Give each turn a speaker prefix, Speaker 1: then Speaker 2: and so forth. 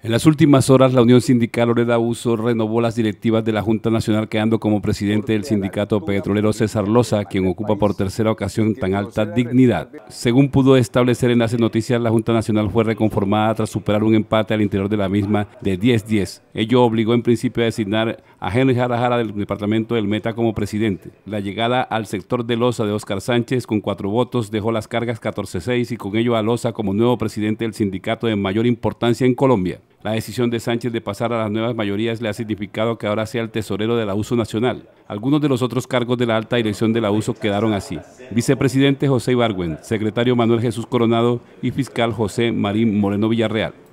Speaker 1: En las últimas horas, la Unión Sindical Oreda Uso renovó las directivas de la Junta Nacional, quedando como presidente del sindicato petrolero César Loza, quien ocupa por tercera ocasión tan alta dignidad. Según pudo establecer en las noticias, la Junta Nacional fue reconformada tras superar un empate al interior de la misma de 10-10. Ello obligó en principio a designar a Henry Jarajara del departamento del Meta como presidente. La llegada al sector de Loza de Oscar Sánchez con cuatro votos dejó las cargas 14-6 y con ello a Loza como nuevo presidente del sindicato de mayor importancia en Colombia. La decisión de Sánchez de pasar a las nuevas mayorías le ha significado que ahora sea el tesorero de la Nacional. Algunos de los otros cargos de la alta dirección de la quedaron así. Vicepresidente José Ibargüen, secretario Manuel Jesús Coronado y fiscal José Marín Moreno Villarreal.